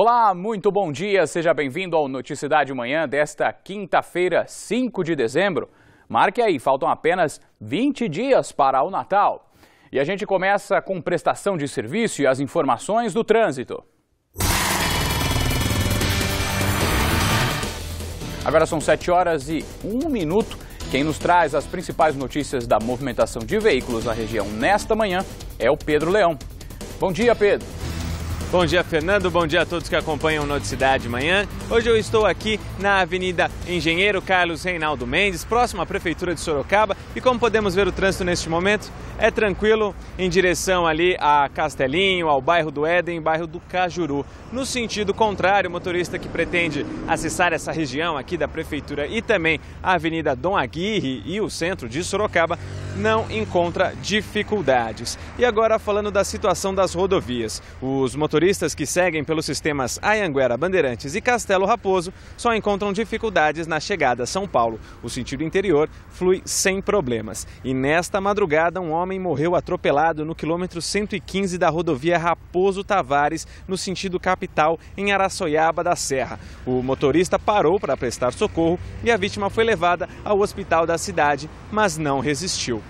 Olá, muito bom dia, seja bem-vindo ao Noticidade Manhã desta quinta-feira, 5 de dezembro. Marque aí, faltam apenas 20 dias para o Natal. E a gente começa com prestação de serviço e as informações do trânsito. Agora são 7 horas e 1 minuto. Quem nos traz as principais notícias da movimentação de veículos na região nesta manhã é o Pedro Leão. Bom dia, Pedro. Bom dia, Fernando. Bom dia a todos que acompanham o Noticidade Manhã. Hoje eu estou aqui na Avenida Engenheiro Carlos Reinaldo Mendes, próximo à Prefeitura de Sorocaba. E como podemos ver, o trânsito neste momento é tranquilo em direção ali a Castelinho, ao bairro do Éden, bairro do Cajuru. No sentido contrário, o motorista que pretende acessar essa região aqui da Prefeitura e também a Avenida Dom Aguirre e o centro de Sorocaba não encontra dificuldades. E agora, falando da situação das rodovias. Os motoristas turistas que seguem pelos sistemas Ayanguera, Bandeirantes e Castelo Raposo só encontram dificuldades na chegada a São Paulo. O sentido interior flui sem problemas. E nesta madrugada, um homem morreu atropelado no quilômetro 115 da rodovia Raposo Tavares, no sentido capital, em Araçoiaba da Serra. O motorista parou para prestar socorro e a vítima foi levada ao hospital da cidade, mas não resistiu.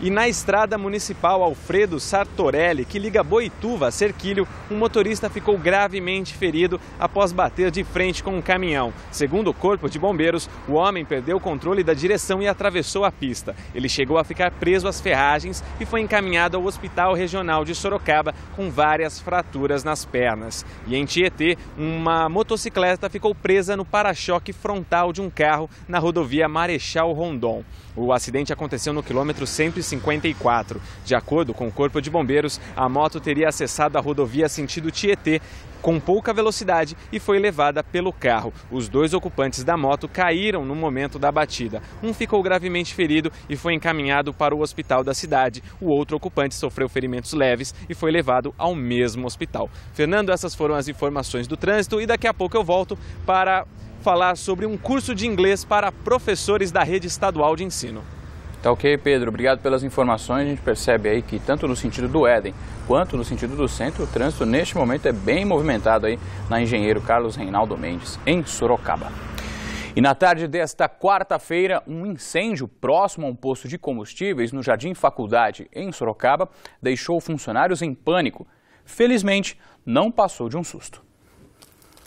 E na estrada municipal Alfredo Sartorelli, que liga Boituva a Serquilho, um motorista ficou gravemente ferido após bater de frente com um caminhão. Segundo o Corpo de Bombeiros, o homem perdeu o controle da direção e atravessou a pista. Ele chegou a ficar preso às ferragens e foi encaminhado ao Hospital Regional de Sorocaba com várias fraturas nas pernas. E em Tietê, uma motocicleta ficou presa no para-choque frontal de um carro na rodovia Marechal Rondon. O acidente aconteceu no quilômetro 154. De acordo com o Corpo de Bombeiros, a moto teria acessado a rodovia sentido Tietê com pouca velocidade e foi levada pelo carro. Os dois ocupantes da moto caíram no momento da batida. Um ficou gravemente ferido e foi encaminhado para o hospital da cidade. O outro ocupante sofreu ferimentos leves e foi levado ao mesmo hospital. Fernando, essas foram as informações do trânsito e daqui a pouco eu volto para falar sobre um curso de inglês para professores da rede estadual de ensino. Tá ok, Pedro. Obrigado pelas informações. A gente percebe aí que tanto no sentido do Éden quanto no sentido do centro, o trânsito neste momento é bem movimentado aí na Engenheiro Carlos Reinaldo Mendes, em Sorocaba. E na tarde desta quarta-feira, um incêndio próximo a um posto de combustíveis no Jardim Faculdade, em Sorocaba, deixou funcionários em pânico. Felizmente, não passou de um susto.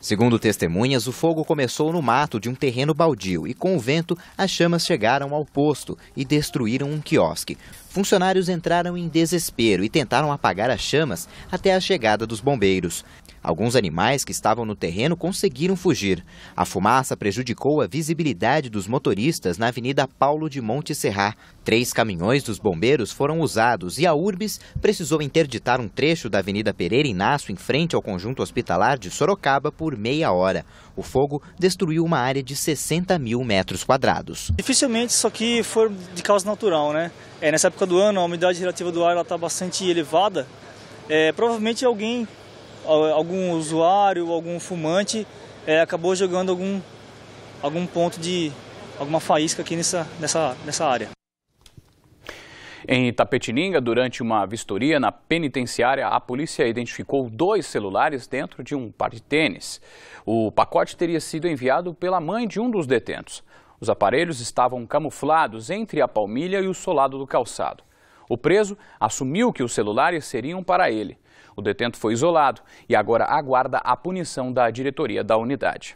Segundo testemunhas, o fogo começou no mato de um terreno baldio e, com o vento, as chamas chegaram ao posto e destruíram um quiosque. Funcionários entraram em desespero e tentaram apagar as chamas até a chegada dos bombeiros. Alguns animais que estavam no terreno conseguiram fugir. A fumaça prejudicou a visibilidade dos motoristas na Avenida Paulo de Monte Serrá. Três caminhões dos bombeiros foram usados e a Urbis precisou interditar um trecho da Avenida Pereira Inácio em frente ao conjunto hospitalar de Sorocaba por meia hora. O fogo destruiu uma área de 60 mil metros quadrados. Dificilmente isso aqui foi de causa natural, né? É, nessa época do ano a umidade relativa do ar está bastante elevada. É, provavelmente alguém algum usuário, algum fumante é, acabou jogando algum, algum ponto de alguma faísca aqui nessa, nessa, nessa área. Em Tapetininga, durante uma vistoria na penitenciária, a polícia identificou dois celulares dentro de um par de tênis. O pacote teria sido enviado pela mãe de um dos detentos. Os aparelhos estavam camuflados entre a palmilha e o solado do calçado. O preso assumiu que os celulares seriam para ele. O detento foi isolado e agora aguarda a punição da diretoria da unidade.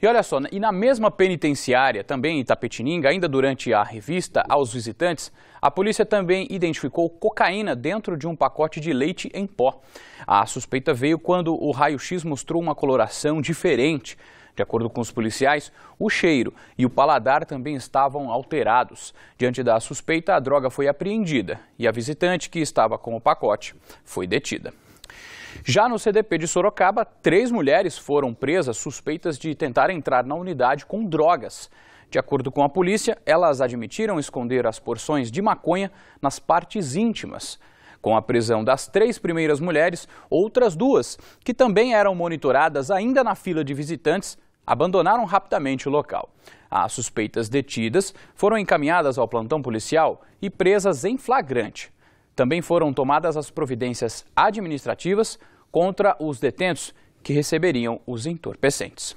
E olha só, e na mesma penitenciária, também em Itapetininga, ainda durante a revista aos visitantes, a polícia também identificou cocaína dentro de um pacote de leite em pó. A suspeita veio quando o raio-x mostrou uma coloração diferente. De acordo com os policiais, o cheiro e o paladar também estavam alterados. Diante da suspeita, a droga foi apreendida e a visitante que estava com o pacote foi detida. Já no CDP de Sorocaba, três mulheres foram presas suspeitas de tentar entrar na unidade com drogas. De acordo com a polícia, elas admitiram esconder as porções de maconha nas partes íntimas. Com a prisão das três primeiras mulheres, outras duas, que também eram monitoradas ainda na fila de visitantes, abandonaram rapidamente o local. As suspeitas detidas foram encaminhadas ao plantão policial e presas em flagrante. Também foram tomadas as providências administrativas contra os detentos que receberiam os entorpecentes.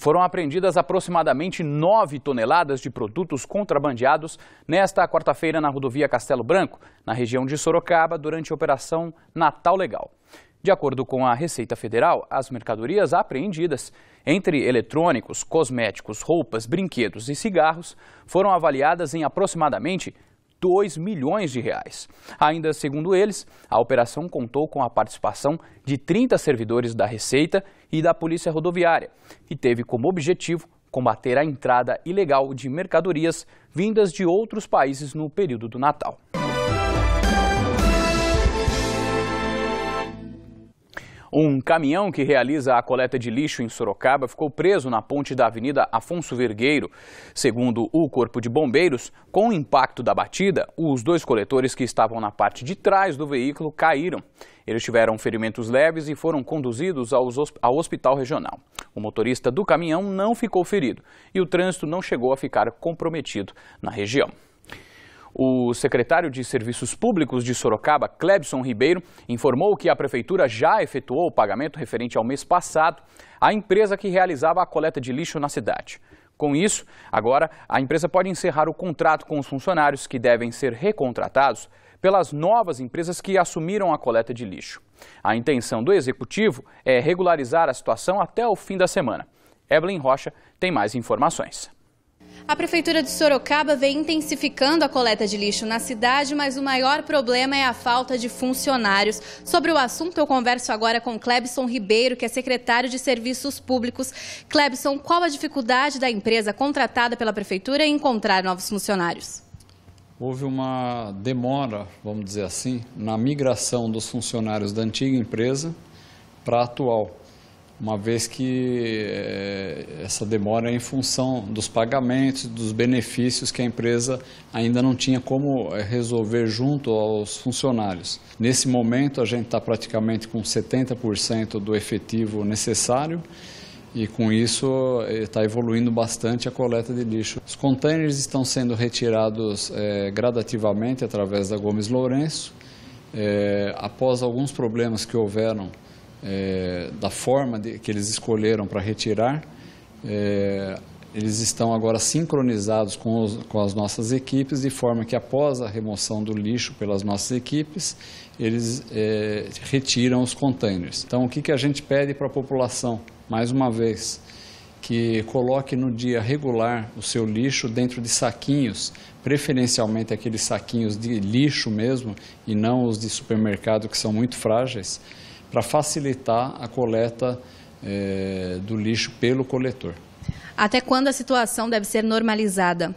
Foram apreendidas aproximadamente 9 toneladas de produtos contrabandeados nesta quarta-feira na rodovia Castelo Branco, na região de Sorocaba, durante a Operação Natal Legal. De acordo com a Receita Federal, as mercadorias apreendidas, entre eletrônicos, cosméticos, roupas, brinquedos e cigarros, foram avaliadas em aproximadamente 2 milhões de reais. Ainda segundo eles, a operação contou com a participação de 30 servidores da Receita e da Polícia Rodoviária e teve como objetivo combater a entrada ilegal de mercadorias vindas de outros países no período do Natal. Um caminhão que realiza a coleta de lixo em Sorocaba ficou preso na ponte da Avenida Afonso Vergueiro. Segundo o Corpo de Bombeiros, com o impacto da batida, os dois coletores que estavam na parte de trás do veículo caíram. Eles tiveram ferimentos leves e foram conduzidos ao hospital regional. O motorista do caminhão não ficou ferido e o trânsito não chegou a ficar comprometido na região. O secretário de Serviços Públicos de Sorocaba, Clebson Ribeiro, informou que a prefeitura já efetuou o pagamento referente ao mês passado à empresa que realizava a coleta de lixo na cidade. Com isso, agora a empresa pode encerrar o contrato com os funcionários que devem ser recontratados pelas novas empresas que assumiram a coleta de lixo. A intenção do executivo é regularizar a situação até o fim da semana. Evelyn Rocha tem mais informações. A Prefeitura de Sorocaba vem intensificando a coleta de lixo na cidade, mas o maior problema é a falta de funcionários. Sobre o assunto, eu converso agora com Clebson Ribeiro, que é secretário de Serviços Públicos. Clebson, qual a dificuldade da empresa contratada pela Prefeitura em encontrar novos funcionários? Houve uma demora, vamos dizer assim, na migração dos funcionários da antiga empresa para a atual uma vez que é, essa demora é em função dos pagamentos, dos benefícios que a empresa ainda não tinha como eh, resolver junto aos funcionários. Nesse momento, a gente está praticamente com 70% do efetivo necessário e com isso está eh, evoluindo bastante a coleta de lixo. Os contêineres estão sendo retirados é, gradativamente através da Gomes Lourenço. É, após alguns problemas que houveram é, da forma de, que eles escolheram para retirar, é, eles estão agora sincronizados com, os, com, as nossas equipes, de forma que após a remoção do lixo pelas nossas equipes, eles é, retiram os containers. Então, o que, que a gente pede para a população? Mais uma vez, que coloque no dia regular o seu lixo dentro de saquinhos, preferencialmente aqueles saquinhos de lixo mesmo, e não os de supermercado que são muito frágeis para facilitar a coleta é, do lixo pelo coletor. Até quando a situação deve ser normalizada?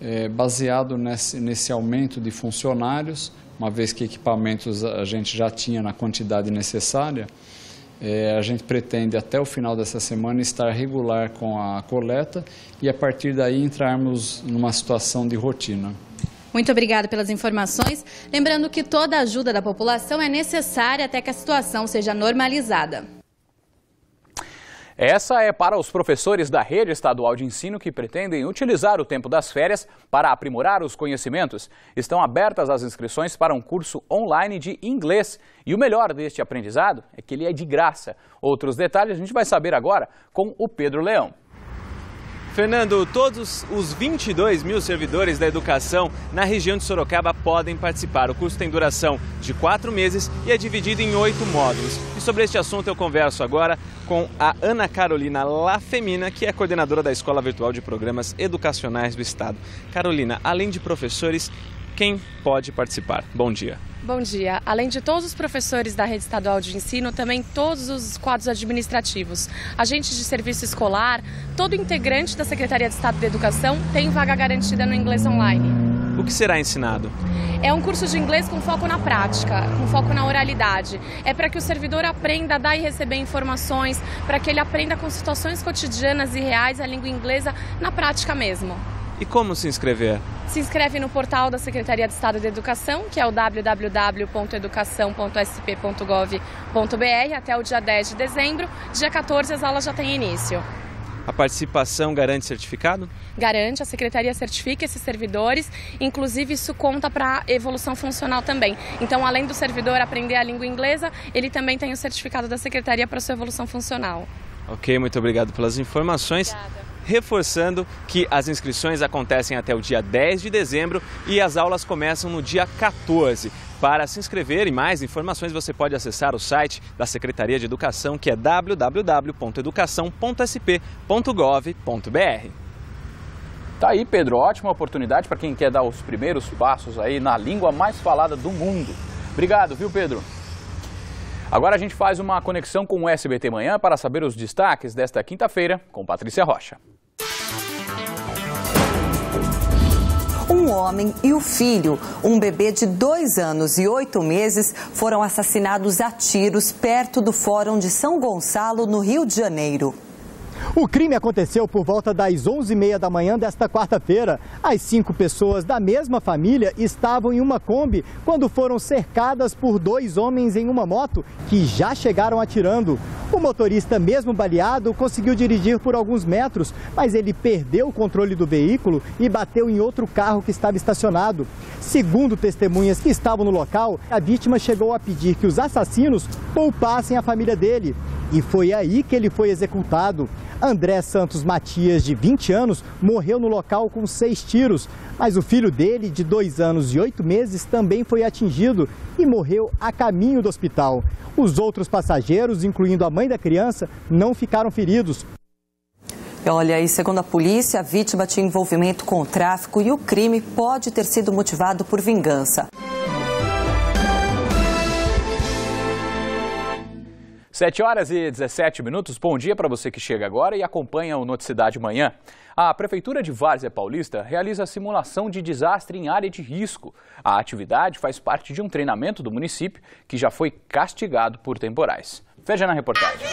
É, baseado nesse, nesse aumento de funcionários, uma vez que equipamentos a gente já tinha na quantidade necessária, é, a gente pretende até o final dessa semana estar regular com a coleta e a partir daí entrarmos numa situação de rotina. Muito obrigada pelas informações. Lembrando que toda ajuda da população é necessária até que a situação seja normalizada. Essa é para os professores da rede estadual de ensino que pretendem utilizar o tempo das férias para aprimorar os conhecimentos. Estão abertas as inscrições para um curso online de inglês. E o melhor deste aprendizado é que ele é de graça. Outros detalhes a gente vai saber agora com o Pedro Leão. Fernando, todos os 22 mil servidores da educação na região de Sorocaba podem participar. O curso tem duração de quatro meses e é dividido em oito módulos. E sobre este assunto eu converso agora com a Ana Carolina Lafemina, que é coordenadora da Escola Virtual de Programas Educacionais do Estado. Carolina, além de professores, quem pode participar? Bom dia. Bom dia. Além de todos os professores da rede estadual de ensino, também todos os quadros administrativos, agentes de serviço escolar, todo integrante da Secretaria de Estado de Educação tem vaga garantida no inglês online. O que será ensinado? É um curso de inglês com foco na prática, com foco na oralidade. É para que o servidor aprenda a dar e receber informações, para que ele aprenda com situações cotidianas e reais a língua inglesa na prática mesmo. E como se inscrever? Se inscreve no portal da Secretaria de Estado de Educação, que é o www.educação.sp.gov.br, até o dia 10 de dezembro. Dia 14 as aulas já têm início. A participação garante certificado? Garante, a secretaria certifica esses servidores, inclusive isso conta para a evolução funcional também. Então, além do servidor aprender a língua inglesa, ele também tem o certificado da secretaria para sua evolução funcional. Ok, muito obrigado pelas informações. Obrigada reforçando que as inscrições acontecem até o dia 10 de dezembro e as aulas começam no dia 14. Para se inscrever e mais informações, você pode acessar o site da Secretaria de Educação, que é www.educação.sp.gov.br. Tá aí, Pedro, ótima oportunidade para quem quer dar os primeiros passos aí na língua mais falada do mundo. Obrigado, viu, Pedro? Agora a gente faz uma conexão com o SBT Manhã para saber os destaques desta quinta-feira com Patrícia Rocha. Um homem e o filho, um bebê de dois anos e oito meses, foram assassinados a tiros perto do Fórum de São Gonçalo, no Rio de Janeiro. O crime aconteceu por volta das 11h30 da manhã desta quarta-feira. As cinco pessoas da mesma família estavam em uma Kombi quando foram cercadas por dois homens em uma moto que já chegaram atirando. O motorista, mesmo baleado, conseguiu dirigir por alguns metros, mas ele perdeu o controle do veículo e bateu em outro carro que estava estacionado. Segundo testemunhas que estavam no local, a vítima chegou a pedir que os assassinos poupassem a família dele. E foi aí que ele foi executado. André Santos Matias, de 20 anos, morreu no local com seis tiros, mas o filho dele, de dois anos e oito meses, também foi atingido e morreu a caminho do hospital. Os outros passageiros, incluindo a mãe da criança, não ficaram feridos. Olha, e segundo a polícia, a vítima tinha envolvimento com o tráfico e o crime pode ter sido motivado por vingança. 7 horas e 17 minutos. Bom dia para você que chega agora e acompanha o Noticidade Manhã. A Prefeitura de Várzea Paulista realiza simulação de desastre em área de risco. A atividade faz parte de um treinamento do município que já foi castigado por temporais. Veja na reportagem.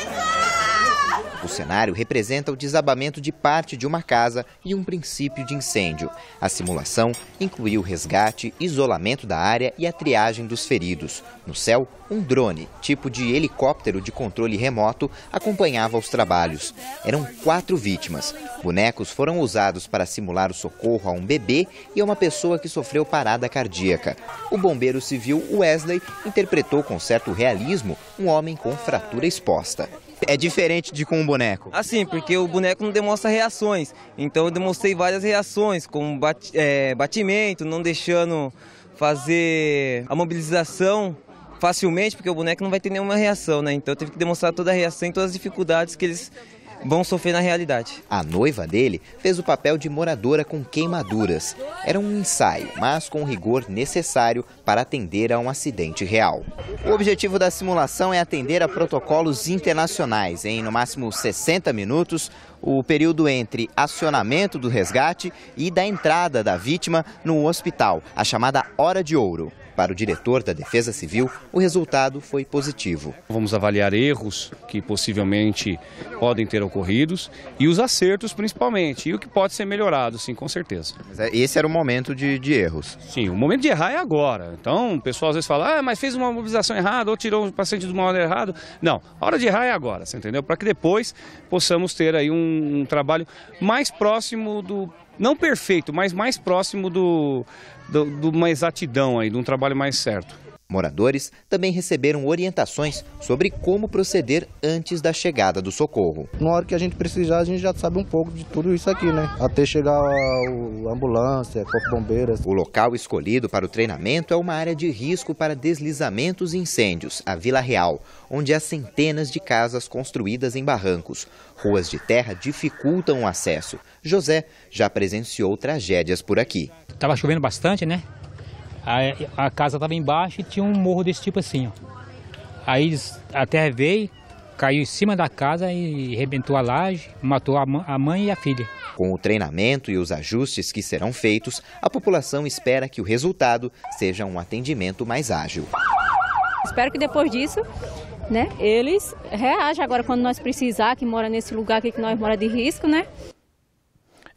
O cenário representa o desabamento de parte de uma casa e um princípio de incêndio. A simulação incluiu resgate, isolamento da área e a triagem dos feridos. No céu, um drone, tipo de helicóptero de controle remoto, acompanhava os trabalhos. Eram quatro vítimas. Bonecos foram usados para simular o socorro a um bebê e a uma pessoa que sofreu parada cardíaca. O bombeiro civil Wesley interpretou com certo realismo um homem com fratura exposta é diferente de com um boneco? Assim, porque o boneco não demonstra reações. Então eu demonstrei várias reações, como bat, é, batimento, não deixando fazer a mobilização facilmente, porque o boneco não vai ter nenhuma reação, né? Então eu tive que demonstrar toda a reação e todas as dificuldades que eles vão sofrer na realidade. A noiva dele fez o papel de moradora com queimaduras. Era um ensaio, mas com o rigor necessário para atender a um acidente real. O objetivo da simulação é atender a protocolos internacionais. Em no máximo 60 minutos, o período entre acionamento do resgate e da entrada da vítima no hospital, a chamada hora de ouro. Para o diretor da Defesa Civil, o resultado foi positivo. Vamos avaliar erros que possivelmente podem ter ocorridos e os acertos principalmente, e o que pode ser melhorado, sim, com certeza. É, esse era o momento de, de erros. Sim, o momento de errar é agora. Então, o pessoal às vezes fala, ah, mas fez uma mobilização errada ou tirou o paciente de uma hora errada. Não, a hora de errar é agora, você entendeu? Para que depois possamos ter aí um, um trabalho mais próximo do não perfeito, mas mais próximo do, de uma exatidão aí, de um trabalho mais certo. Moradores também receberam orientações sobre como proceder antes da chegada do socorro. Na hora que a gente precisar, a gente já sabe um pouco de tudo isso aqui, né? Até chegar a ambulância, corpo bombeiras. O local escolhido para o treinamento é uma área de risco para deslizamentos e incêndios, a Vila Real, onde há centenas de casas construídas em barrancos. Ruas de terra dificultam o acesso. José já presenciou tragédias por aqui. Estava chovendo bastante, né? A, a casa estava embaixo e tinha um morro desse tipo assim, ó. Aí a terra veio, caiu em cima da casa e arrebentou a laje, matou a mãe e a filha. Com o treinamento e os ajustes que serão feitos, a população espera que o resultado seja um atendimento mais ágil. Espero que depois disso, né, eles reajam agora quando nós precisar, que mora nesse lugar aqui que nós mora de risco, né?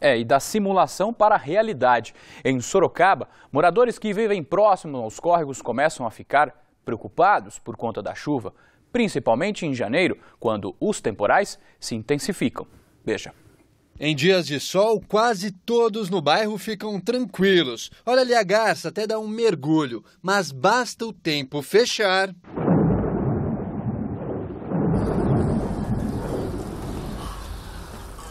É, e da simulação para a realidade. Em Sorocaba, moradores que vivem próximo aos córregos começam a ficar preocupados por conta da chuva, principalmente em janeiro, quando os temporais se intensificam. Veja. Em dias de sol, quase todos no bairro ficam tranquilos. Olha ali a garça, até dá um mergulho, mas basta o tempo fechar.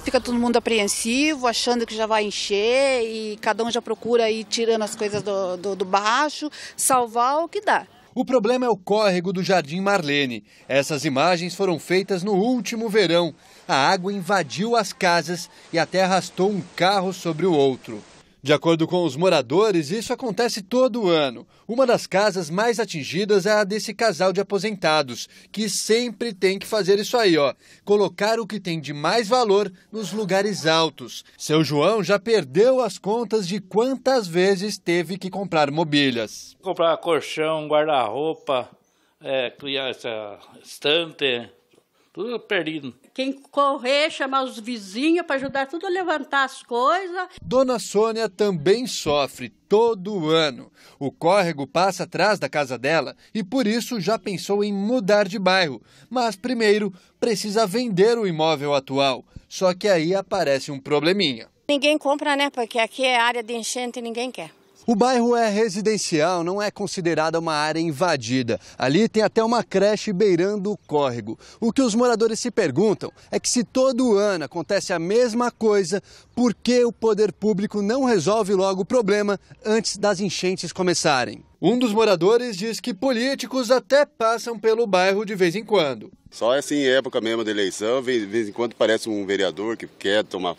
fica todo mundo apreensivo, achando que já vai encher e cada um já procura ir tirando as coisas do, do, do baixo, salvar o que dá. O problema é o córrego do Jardim Marlene. Essas imagens foram feitas no último verão. A água invadiu as casas e até arrastou um carro sobre o outro. De acordo com os moradores, isso acontece todo ano. Uma das casas mais atingidas é a desse casal de aposentados, que sempre tem que fazer isso aí, ó, colocar o que tem de mais valor nos lugares altos. Seu João já perdeu as contas de quantas vezes teve que comprar mobílias. Comprar colchão, guarda-roupa, é, estante, tudo perdido. Quem correr, chamar os vizinhos para ajudar tudo a levantar as coisas. Dona Sônia também sofre todo ano. O córrego passa atrás da casa dela e por isso já pensou em mudar de bairro. Mas primeiro precisa vender o imóvel atual. Só que aí aparece um probleminha. Ninguém compra, né? Porque aqui é área de enchente e ninguém quer. O bairro é residencial, não é considerada uma área invadida. Ali tem até uma creche beirando o córrego. O que os moradores se perguntam é que se todo ano acontece a mesma coisa, por que o poder público não resolve logo o problema antes das enchentes começarem? Um dos moradores diz que políticos até passam pelo bairro de vez em quando. Só é assim, época mesmo de eleição, de vez em quando parece um vereador que quer tomar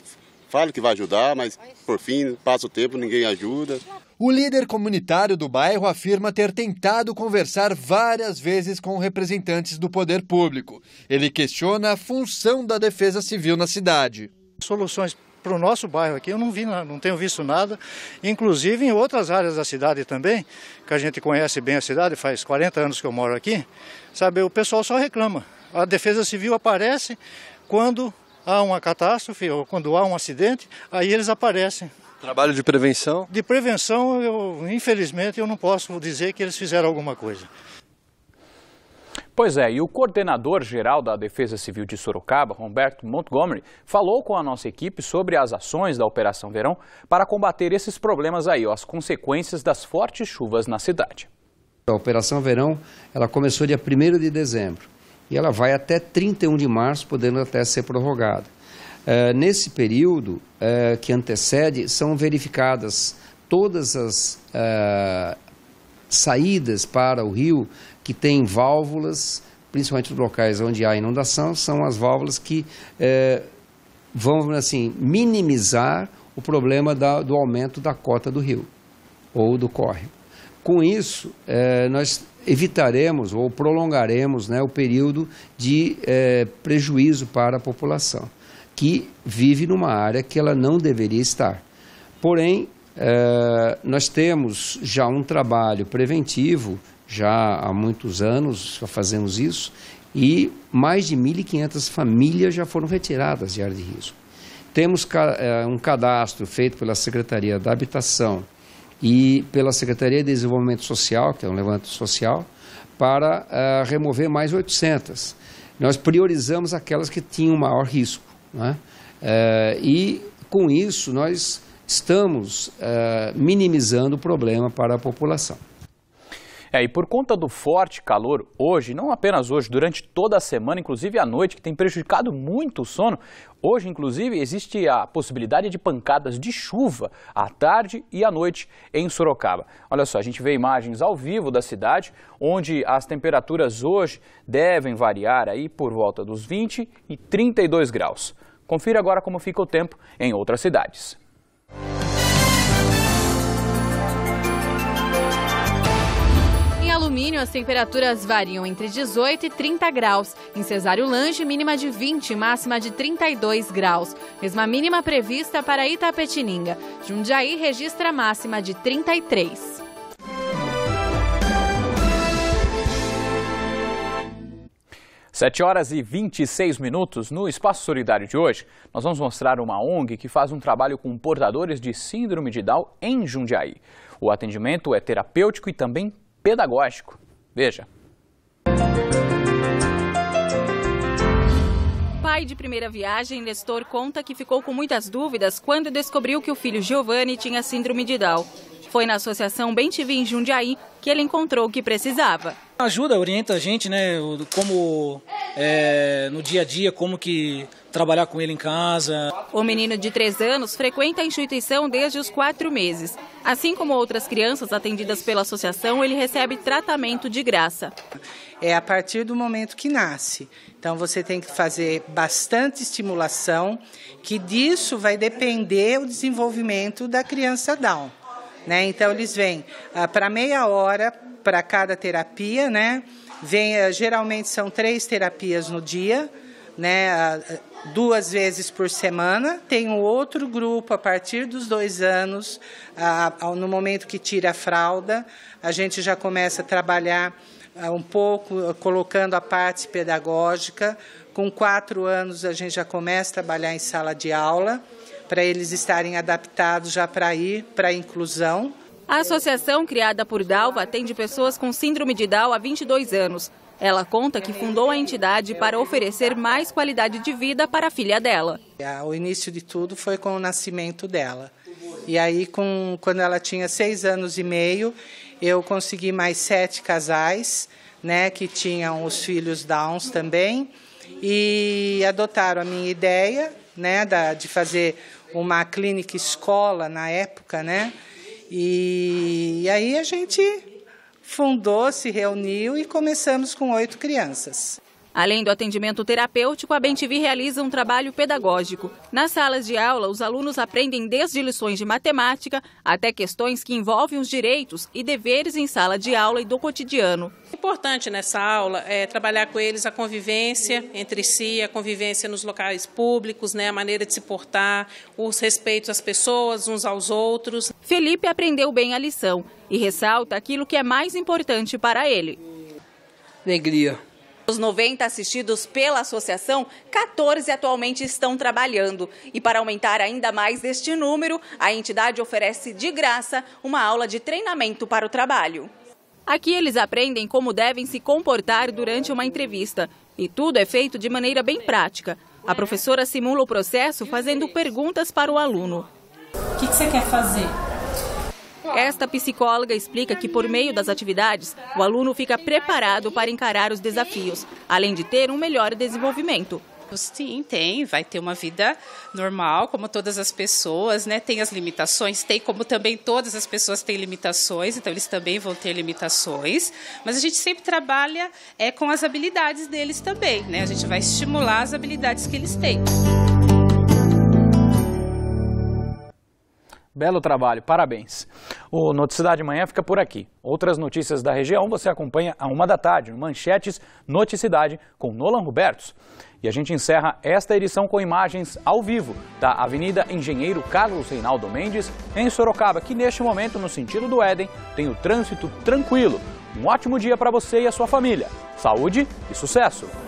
fala que vai ajudar, mas por fim passa o tempo, ninguém ajuda. O líder comunitário do bairro afirma ter tentado conversar várias vezes com representantes do poder público. Ele questiona a função da defesa civil na cidade. Soluções para o nosso bairro aqui, eu não vi, não tenho visto nada, inclusive em outras áreas da cidade também, que a gente conhece bem a cidade, faz 40 anos que eu moro aqui, sabe, o pessoal só reclama. A defesa civil aparece quando há uma catástrofe ou quando há um acidente, aí eles aparecem. Trabalho de prevenção? De prevenção, eu, infelizmente, eu não posso dizer que eles fizeram alguma coisa. Pois é, e o coordenador-geral da Defesa Civil de Sorocaba, Roberto Montgomery, falou com a nossa equipe sobre as ações da Operação Verão para combater esses problemas aí, ó, as consequências das fortes chuvas na cidade. A Operação Verão, ela começou dia 1 de dezembro e ela vai até 31 de março, podendo até ser prorrogada. Eh, nesse período eh, que antecede, são verificadas todas as eh, saídas para o rio que tem válvulas, principalmente nos locais onde há inundação, são as válvulas que vão assim, minimizar o problema da, do aumento da cota do rio ou do córrego. Com isso, nós evitaremos ou prolongaremos né, o período de prejuízo para a população que vive numa área que ela não deveria estar. Porém, eh, nós temos já um trabalho preventivo, já há muitos anos fazemos isso, e mais de 1.500 famílias já foram retiradas de área de risco. Temos eh, um cadastro feito pela Secretaria da Habitação e pela Secretaria de Desenvolvimento Social, que é um levantamento social, para eh, remover mais 800. Nós priorizamos aquelas que tinham maior risco. Né? É, e com isso nós estamos é, minimizando o problema para a população. É, e por conta do forte calor hoje, não apenas hoje, durante toda a semana, inclusive à noite, que tem prejudicado muito o sono, hoje, inclusive, existe a possibilidade de pancadas de chuva à tarde e à noite em Sorocaba. Olha só, a gente vê imagens ao vivo da cidade, onde as temperaturas hoje devem variar aí por volta dos 20 e 32 graus. Confira agora como fica o tempo em outras cidades. Em alumínio, as temperaturas variam entre 18 e 30 graus. Em Cesário Lange, mínima de 20, máxima de 32 graus. Mesma mínima prevista para Itapetininga. Jundiaí registra máxima de 33. 7 horas e 26 minutos no Espaço Solidário de hoje, nós vamos mostrar uma ONG que faz um trabalho com portadores de síndrome de Down em Jundiaí. O atendimento é terapêutico e também pedagógico. Veja. pai de primeira viagem, Nestor conta que ficou com muitas dúvidas quando descobriu que o filho Giovanni tinha síndrome de Down. Foi na Associação Bem TV em Jundiaí que ele encontrou o que precisava. Ajuda, orienta a gente, né? Como é, no dia a dia, como que trabalhar com ele em casa. O menino de 3 anos frequenta a instituição desde os 4 meses. Assim como outras crianças atendidas pela associação, ele recebe tratamento de graça. É a partir do momento que nasce. Então você tem que fazer bastante estimulação, que disso vai depender o desenvolvimento da criança Down. Né? Então, eles vêm ah, para meia hora para cada terapia, né? Vem, ah, geralmente são três terapias no dia, né? Ah, ah, duas vezes por semana. Tem um outro grupo a partir dos dois anos, ah, no momento que tira a fralda, a gente já começa a trabalhar ah, um pouco colocando a parte pedagógica. Com quatro anos, a gente já começa a trabalhar em sala de aula para eles estarem adaptados já para ir para a inclusão. A associação criada por Dalva atende pessoas com síndrome de Down há 22 anos. Ela conta que fundou a entidade para oferecer mais qualidade de vida para a filha dela. É, o início de tudo foi com o nascimento dela. E aí, com, quando ela tinha seis anos e meio, eu consegui mais sete casais, né, que tinham os filhos Downs também, e adotaram a minha ideia né, da, de fazer uma clínica escola na época, né? E, e aí a gente fundou, se reuniu e começamos com oito crianças. Além do atendimento terapêutico, a BenTV realiza um trabalho pedagógico. Nas salas de aula, os alunos aprendem desde lições de matemática até questões que envolvem os direitos e deveres em sala de aula e do cotidiano. É importante nessa aula é trabalhar com eles a convivência entre si, a convivência nos locais públicos, né, a maneira de se portar, os respeitos às pessoas, uns aos outros. Felipe aprendeu bem a lição e ressalta aquilo que é mais importante para ele. Alegria os 90 assistidos pela associação, 14 atualmente estão trabalhando. E para aumentar ainda mais este número, a entidade oferece de graça uma aula de treinamento para o trabalho. Aqui eles aprendem como devem se comportar durante uma entrevista. E tudo é feito de maneira bem prática. A professora simula o processo fazendo perguntas para o aluno. O que, que você quer fazer? Esta psicóloga explica que, por meio das atividades, o aluno fica preparado para encarar os desafios, além de ter um melhor desenvolvimento. Sim, tem, vai ter uma vida normal, como todas as pessoas, né? Tem as limitações, tem como também todas as pessoas têm limitações, então eles também vão ter limitações, mas a gente sempre trabalha é com as habilidades deles também, né? A gente vai estimular as habilidades que eles têm. Belo trabalho, parabéns. O Noticidade Manhã fica por aqui. Outras notícias da região você acompanha a uma da tarde no Manchetes Noticidade com Nolan Robertos. E a gente encerra esta edição com imagens ao vivo da Avenida Engenheiro Carlos Reinaldo Mendes, em Sorocaba, que neste momento, no sentido do Éden, tem o trânsito tranquilo. Um ótimo dia para você e a sua família. Saúde e sucesso!